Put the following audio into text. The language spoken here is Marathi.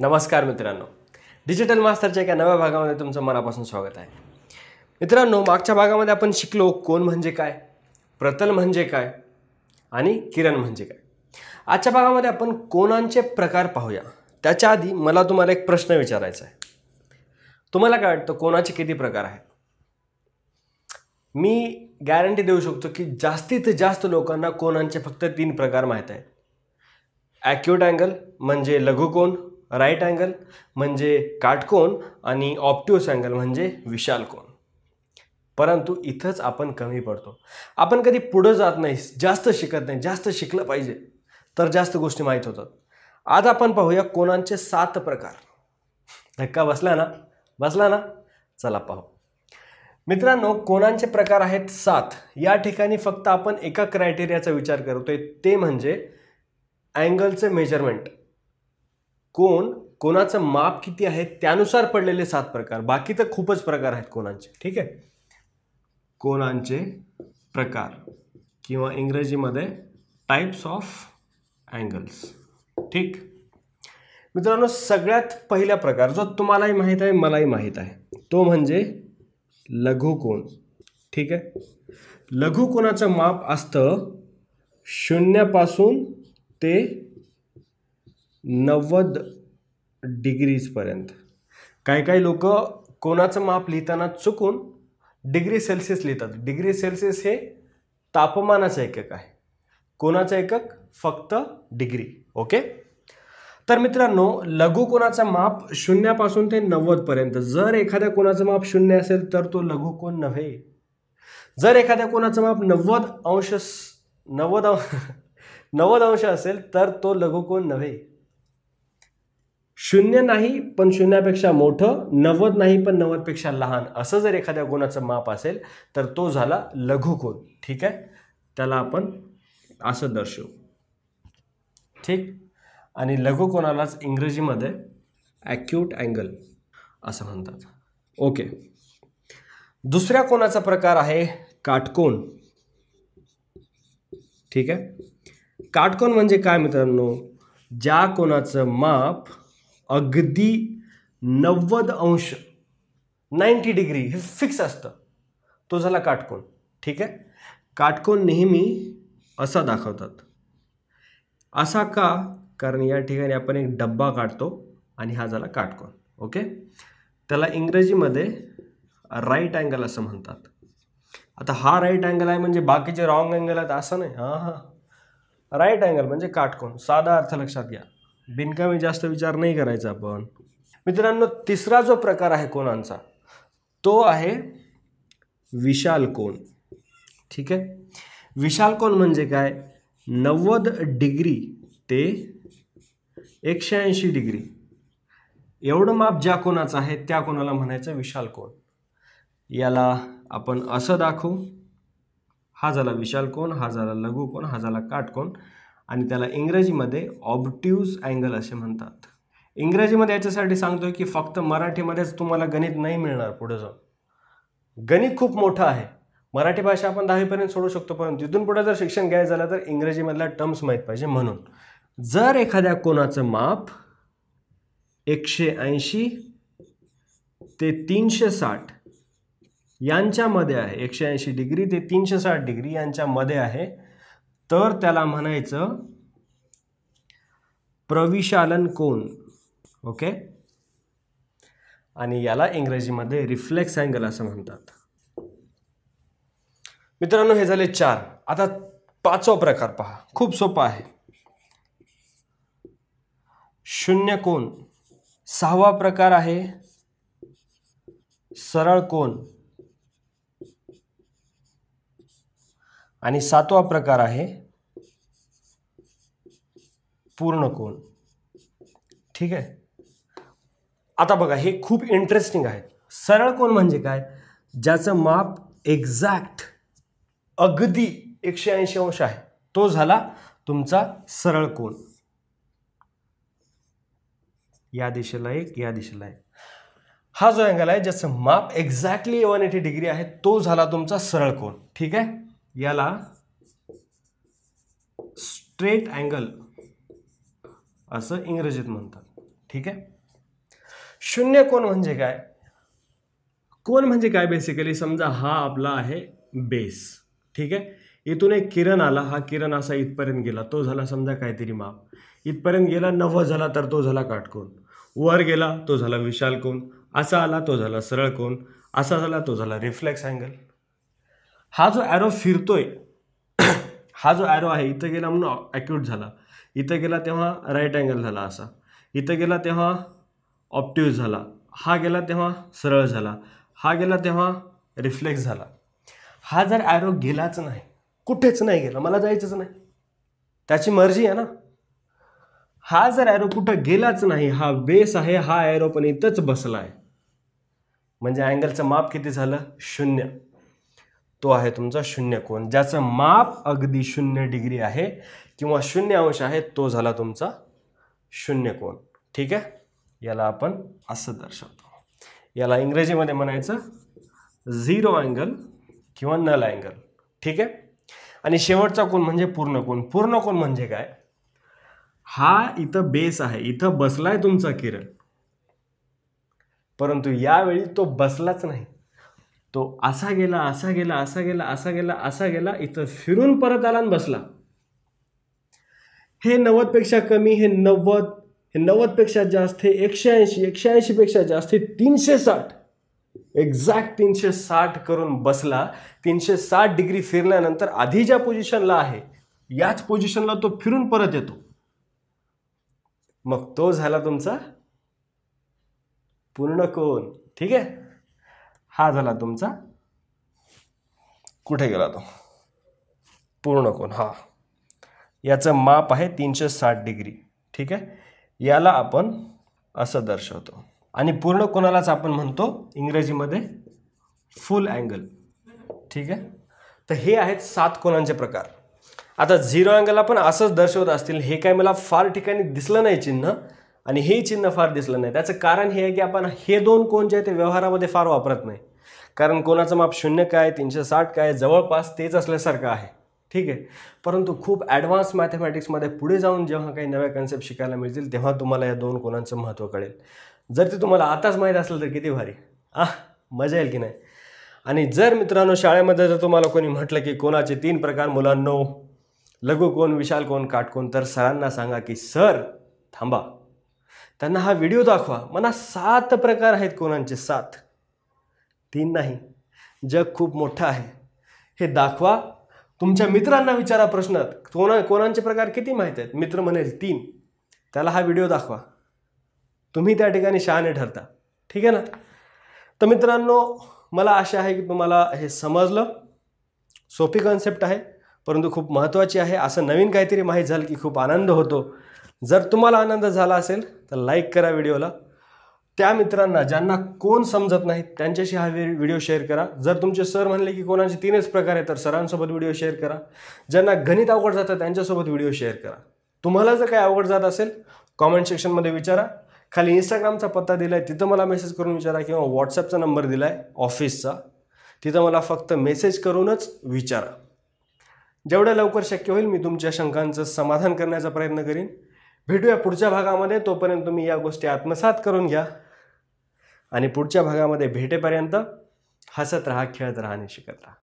नमस्कार मित्रांनो डिजिटल मास्तरच्या एका नव्या भागामध्ये तुमचं मनापासून स्वागत आहे मित्रांनो मागच्या भागामध्ये आपण शिकलो कोण म्हणजे काय प्रतल म्हणजे काय आणि किरण म्हणजे काय आजच्या भागामध्ये आपण कोणांचे प्रकार पाहूया त्याच्या आधी मला तुम्हाला एक प्रश्न विचारायचा आहे तुम्हाला काय वाटतं कोणाचे किती प्रकार आहेत मी गॅरंटी देऊ शकतो की जास्तीत जास्त लोकांना कोणांचे फक्त तीन प्रकार माहीत आहेत ॲक्युट अँगल म्हणजे लघुकोण राईट अँगल म्हणजे काटकोन आणि ऑप्टिओस अँगल म्हणजे विशाल कोन परंतु इथंच आपण कमी पडतो आपण कधी पुढं जात नाही जास्त शिकत नाही जास्त शिकलं पाहिजे तर जास्त गोष्टी माहीत होतात आज आपण पाहूया कोणांचे सात प्रकार धक्का बसला ना बसला ना चला पाहू मित्रांनो कोणांचे प्रकार आहेत सात या ठिकाणी फक्त आपण एका क्रायटेरियाचा विचार करतोय ते म्हणजे अँगलचं मेजरमेंट कोण कोणाचं माप किती आहे त्यानुसार पडलेले सात प्रकार बाकी तर खूपच प्रकार आहेत कोणांचे ठीक आहे कोणांचे प्रकार किंवा इंग्रजीमध्ये टाईप्स ऑफ अँगल्स ठीक मित्रांनो सगळ्यात पहिला प्रकार जो तुम्हालाही माहीत आहे मलाही माहीत आहे तो म्हणजे लघुकोण ठीक आहे लघुकोणाचं माप असतं शून्यापासून ते नव्वद डिग्रीजपर्यंत काही काही लोक कोणाचं माप लिहिताना चुकून डिग्री सेल्सिअस लिहितात डिग्री सेल्सिअस हे तापमानाचं एकक आहे कोणाचं एकक फक्त डिग्री ओके तर मित्रांनो लघु कोणाचा माप शून्यापासून ते नव्वदपर्यंत जर एखाद्या कोणाचं माप शून्य असेल तर तो लघु कोण नव्हे जर एखाद्या कोणाचं माप नव्वद अंश नव्वद अंश नव्वद अंश असेल तर तो कोण नव्हे शून्य नाही पण शून्यापेक्षा मोठं नव्वद नाही पण नव्वदपेक्षा लहान असं जर एखाद्या गुणाचं माप असेल तर तो झाला लघुकोण ठीक आहे त्याला आपण असं दर्शवू ठीक आणि लघुकोणालाच इंग्रजीमध्ये ॲक्यूट अँगल असं म्हणतात ओके दुसऱ्या कोणाचा प्रकार आहे काटकोण ठीक आहे काटकोण म्हणजे काय मित्रांनो ज्या कोणाचं माप अगदी नव्वद अंश नाईन्टी डिग्री हे फिक्स असतं तो झाला काटकोण ठीक आहे काटकोण नेहमी असा दाखवतात असा का कारण या ठिकाणी आपण एक डब्बा काढतो आणि हा झाला काटकोण ओके त्याला इंग्रजीमध्ये राईट अँगल असं म्हणतात आता हा राईट अँगल आहे म्हणजे बाकीचे रॉंग अँगल आहेत असं नाही हां हां राईट अँगल म्हणजे काटकोण साधा अर्थ लक्षात घ्या बिनकामी जास्त विचार नाही करायचा आपण मित्रांनो तिसरा जो प्रकार आहे कोणांचा तो आहे विशाल कोण ठीक आहे विशाल कोण म्हणजे काय नव्वद डिग्री ते एकशे ऐंशी डिग्री एवढं माप ज्या कोणाचं आहे त्या कोणाला म्हणायचं विशाल कोण याला आपण असं दाखवू हा झाला विशाल कोण हा झाला लघु कोण हा झाला काटकोण आणि त्याला इंग्रजीमध्ये ऑब्ट्यूज अँगल असे म्हणतात इंग्रजीमध्ये याच्यासाठी सांगतोय की फक्त मराठीमध्येच तुम्हाला गणित नाही मिळणार पुढे जाऊन गणित खूप मोठं आहे मराठी भाषा आपण दहावीपर्यंत सोडू शकतो पण तिथून पुढे जर शिक्षण घ्यायचं झालं तर इंग्रजीमधल्या टर्म्स माहीत पाहिजे म्हणून जर एखाद्या कोणाचं माप एकशे ऐंशी ते तीनशे साठ यांच्यामध्ये आहे एकशे ऐंशी डिग्री ते तीनशे साठ डिग्री यांच्यामध्ये आहे तर त्याला म्हणायचं प्रविशालन कोण? ओके आणि याला इंग्रजीमध्ये रिफ्लेक्स अँगल असं म्हणतात मित्रांनो हे झाले चार आता पाचवा प्रकार पहा खूप सोपा आहे शून्य कोण सहावा प्रकार आहे सरळ कोण आणि सातवा प्रकार आहे पूर्ण कोण ठीक आहे आता बघा हे खूप इंटरेस्टिंग आहे सरळ कोण म्हणजे काय ज्याचं माप एक्झॅक्ट अगदी एकशे ऐंशी अंश आहे तो झाला तुमचा सरळ कोण या दिशेला एक या दिशेला एक हा जो अँगल आहे ज्याचं माप एक्झॅक्टली वन एटी डिग्री आहे तो झाला तुमचा सरळ कोण ठीक आहे याला स्ट्रेट अँगल असं इंग्रजीत म्हणतात ठीक आहे शून्य कोण म्हणजे काय कोण म्हणजे काय बेसिकली समजा हा आपला आहे बेस ठीक आहे इथून एक किरण आला हा किरण असा इथपर्यंत गेला तो झाला समजा काहीतरी माप इथपर्यंत गेला नव्वद झाला तर तो झाला काटकोण वर गेला तो झाला विशाल कोण असा आला तो झाला सरळ कोण असा झाला तो झाला रिफ्लेक्स अँगल हा जो ॲरो फिरतोय हा जो ॲरो आहे इथं गेला म्हणून ॲक्यूट झाला इथं गेला तेव्हा राईट अँगल झाला असा इथं गेला तेव्हा ऑप्टिव्ह झाला हा गेला तेव्हा सरळ झाला हा गेला तेव्हा रिफ्लेक्स झाला हा जर ॲरो गेलाच नाही कुठेच नाही गेला मला जायचंच नाही त्याची मर्जी आहे ना हा जर ॲरो कुठं गेलाच नाही हा बेस आहे हा ॲरो पण इथंच बसला आहे म्हणजे अँगलचं माप किती झालं शून्य तो आहे तुमचा शून्य कोण ज्याचं माप अगदी शून्य डिग्री आहे किंवा शून्य अंश आहे तो झाला तुमचा शून्य कोण ठीक आहे याला आपण असं दर्शवतो याला इंग्रजीमध्ये म्हणायचं झिरो अँगल किंवा नल अँगल ठीक आहे आणि शेवटचा कोण म्हणजे पूर्ण कोण पूर्ण कोण म्हणजे काय हा इथं बेस आहे इथं बसलाय तुमचा किरण परंतु यावेळी तो बसलाच नाही तो असा गेला असा गेला असा गेला असा गेला असा गेला इथं फिरून परत आला आणि बसला हे नव्वदपेक्षा कमी हे नव्वद हे नव्वदपेक्षा जास्त हे एकशे ऐंशी एकशे ऐंशीपेक्षा जास्त हे तीनशे साठ एक्झॅक्ट तीनशे साठ करून बसला तीनशे साठ डिग्री फिरल्यानंतर आधी ज्या पोझिशनला आहे याच पोझिशनला तो फिरून परत येतो मग तो झाला तुमचा पूर्ण कोण ठीक आहे हा झाला तुमचा कुठे गेला तो पूर्ण कोण हा याचं माप आहे तीनशे साठ डिग्री ठीक आहे याला आपण असं दर्शवतो आणि पूर्ण कोणालाच आपण म्हणतो इंग्रजीमध्ये फुल अँगल ठीक आहे तर हे आहेत सात कोणांचे प्रकार आता झिरो अँगल आपण असंच दर्शवत असतील हे काय मला फार ठिकाणी दिसलं नाही चिन्ह आणि हे चिन्ह फार दिसलं नाही त्याचं कारण हे आहे की आपण हे दोन कोण जे आहेत ते व्यवहारामध्ये फार वापरत नाही कारण कोणाचं माप शून्य काय तीनशे साठ काय जवळपास तेच असल्यासारखं आहे ठीक आहे परंतु खूप ॲडव्हान्स मॅथमॅटिक्समध्ये पुढे जाऊन जेव्हा काही नव्या कन्सेप्ट शिकायला मिळतील तेव्हा तुम्हाला या दोन कोणाचं महत्त्व कळेल जर ते तुम्हाला आताच माहीत असलं तर किती भारी आह मजा येईल की नाही आणि जर मित्रांनो शाळेमध्ये जर तुम्हाला कोणी म्हटलं की कोणाचे तीन प्रकार मुलांनो लघु कोण विशाल कोण काटकोण तर सरांना सांगा की सर थांबा त्यांना हा व्हिडिओ दाखवा मला सात प्रकार आहेत कोणांचे सात तीन नाही जग खूप मोठं आहे हे दाखवा तुमच्या मित्रांना विचारा प्रश्नात कोणा कोणाचे प्रकार किती माहीत आहेत मित्र म्हणेल तीन त्याला हा व्हिडिओ दाखवा तुम्ही त्या ठिकाणी शहाणे ठरता ठीक आहे ना तर मित्रांनो मला आशा आहे की तुम्हाला हे समजलं सोपी कॉन्सेप्ट आहे परंतु खूप महत्त्वाची आहे असं नवीन काहीतरी माहीत झालं की खूप आनंद होतो जर तुम्हाला आनंद झाला असेल तर लाईक करा व्हिडिओला त्या मित्रांना ज्यांना कोण समजत नाही त्यांच्याशी हा व्हिडिओ शेअर करा जर तुमचे सर म्हणले की कोणाचे तीनच प्रकार आहेत तर सरांसोबत व्हिडिओ शेअर करा ज्यांना गणित अवघड जातं त्यांच्यासोबत व्हिडिओ शेअर करा तुम्हाला जर काय अवघड जात असेल कॉमेंट सेक्शनमध्ये विचारा खाली इंस्टाग्रामचा पत्ता दिला आहे तिथं मला मेसेज करून विचारा किंवा व्हॉट्सअपचा नंबर दिला आहे ऑफिसचा तिथं मला फक्त मेसेज करूनच विचारा जेवढ्या लवकर शक्य होईल मी तुमच्या शंकांचं समाधान करण्याचा प्रयत्न करीन भेटूया पुढच्या भागामध्ये तोपर्यंत तुम्ही या गोष्टी आत्मसात करून घ्या आणि पुढच्या भागामध्ये भेटेपर्यंत हसत राहा खेळत राहा आणि शिकत राहा